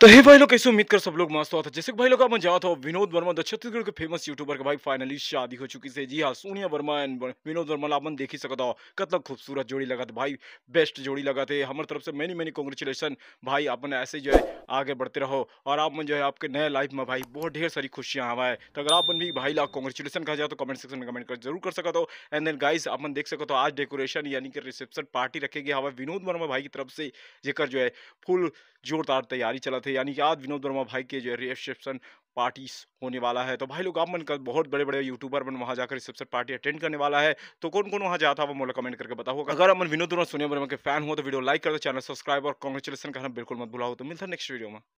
तो हे भाई लोग कैसे उम्मीद कर सब लोग मस्त होता जैसे भाई लोग आप जाता था विनोद वर्मा तो छत्तीसगढ़ के फेमस यूट्यूबर के भाई फाइनली शादी हो चुकी से जी हाँ सोनिया वर्मा एंड विनोद वर्मा आप देख ही सकता हो कतला खूबसूरत जोड़ी लगा था भाई बेस्ट जोड़ी लगा थे हमारे तरफ से मैनी मैनी कॉन्ग्रेचुलेसन भाई अपन ऐसे जो है आगे बढ़ते रहो और आप जो है आपके नए लाइफ में भाई बहुत ढेर सारी खुशियाँ हवा है तो अगर आप भी भाई लाख कॉन्ग्रेचुलेसन कहा जाए तो कमेंट सेक्शन में कमेंट कर जरूर कर सकता हो एंड देन गाइस आप देख सकते हो आज डेकोरेशन यानी कि रिसेप्शन पार्टी रखेगी हवा विनोद वर्मा भाई की तरफ से जेकर जो है फुल जोरदार तैयारी चला थे यानी कि आज विनोद वर्मा भाई के जो है रिसेप्शन पार्टीज होने वाला है तो भाई लोग आप मन कर बहुत बड़े बड़े यूट्यूबर मन वहाँ जाकर रिसेप्शन पार्टी अटेंड करने वाला है तो कौन कौन वहाँ जाता है वो मोला कमेंट करके बताओ अगर अमन विनोद वर्मा सोनिया वर्मा के फैन हो तो वीडियो लाइक कर दो चैनल सब्सक्राइब और कॉन्ग्रेचुलेसन करना बिल्कुल मत भुलाओ तो मिलता है नेक्स्ट वीडियो में